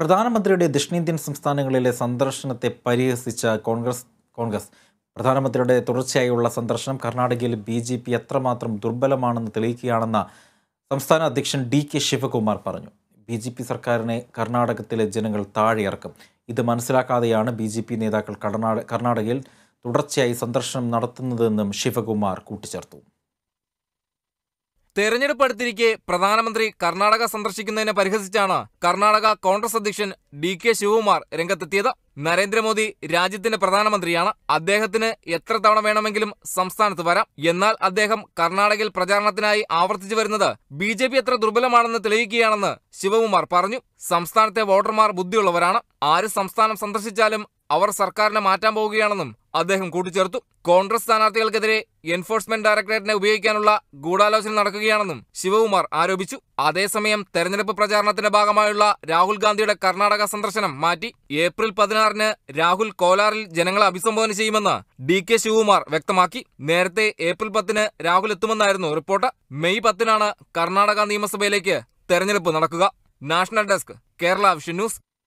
പ്രധാനമന്ത്രിയുടെ ദക്ഷിണേന്ത്യൻ സംസ്ഥാനങ്ങളിലെ സന്ദർശനത്തെ പരിഹസിച്ച കോൺഗ്രസ് കോൺഗ്രസ് പ്രധാനമന്ത്രിയുടെ തുടർച്ചയായുള്ള സന്ദർശനം കർണാടകയിൽ ബി ജെ പി എത്രമാത്രം ദുർബലമാണെന്ന് തെളിയിക്കുകയാണെന്ന് സംസ്ഥാന അധ്യക്ഷൻ ഡി കെ ശിവകുമാർ പറഞ്ഞു ബി ജെ പി സർക്കാരിനെ കർണാടകത്തിലെ ജനങ്ങൾ താഴെയിറക്കും ഇത് മനസ്സിലാക്കാതെയാണ് ബി ജെ പി നേതാക്കൾ കർണാടകയിൽ തുടർച്ചയായി സന്ദർശനം നടത്തുന്നതെന്നും ശിവകുമാർ കൂട്ടിച്ചേർത്തു തെരഞ്ഞെടുപ്പ് അടുത്തിരിക്കെ പ്രധാനമന്ത്രി കർണാടക സന്ദർശിക്കുന്നതിനെ പരിഹസിച്ചാണ് കർണാടക കോൺഗ്രസ് അധ്യക്ഷൻ ഡി കെ ശിവകുമാർ രംഗത്തെത്തിയത് നരേന്ദ്രമോദി രാജ്യത്തിന്റെ പ്രധാനമന്ത്രിയാണ് അദ്ദേഹത്തിന് എത്ര തവണ വേണമെങ്കിലും സംസ്ഥാനത്ത് വരാം എന്നാൽ അദ്ദേഹം കർണാടകയിൽ പ്രചാരണത്തിനായി ആവർത്തിച്ചു വരുന്നത് ബി ജെ പി എത്ര ദുർബലമാണെന്ന് തെളിയിക്കുകയാണെന്ന് ശിവകുമാർ പറഞ്ഞു സംസ്ഥാനത്തെ വോട്ടർമാർ ബുദ്ധിയുള്ളവരാണ് ആര് സംസ്ഥാനം സന്ദർശിച്ചാലും അവർ സർക്കാരിനെ മാറ്റാൻ പോവുകയാണെന്നും അദ്ദേഹം കൂട്ടിച്ചേർത്തു കോൺഗ്രസ് സ്ഥാനാർത്ഥികൾക്കെതിരെ എൻഫോഴ്സ്മെന്റ് ഡയറക്ടറേറ്റിനെ ഉപയോഗിക്കാനുള്ള ഗൂഢാലോചന നടക്കുകയാണെന്നും ശിവകുമാർ ആരോപിച്ചു അതേസമയം തെരഞ്ഞെടുപ്പ് പ്രചാരണത്തിന്റെ ഭാഗമായുള്ള രാഹുൽ ഗാന്ധിയുടെ കർണാടക സന്ദർശനം മാറ്റി ഏപ്രിൽ പതിനാറിന് രാഹുൽ കോലാറിൽ ജനങ്ങളെ അഭിസംബോധന ചെയ്യുമെന്ന് ഡി കെ ശിവകുമാർ വ്യക്തമാക്കി നേരത്തെ ഏപ്രിൽ പത്തിന് രാഹുൽ എത്തുമെന്നായിരുന്നു റിപ്പോർട്ട് മെയ് പത്തിനാണ് കർണാടക നിയമസഭയിലേക്ക് തെരഞ്ഞെടുപ്പ് നടക്കുക national desk Kerala vision news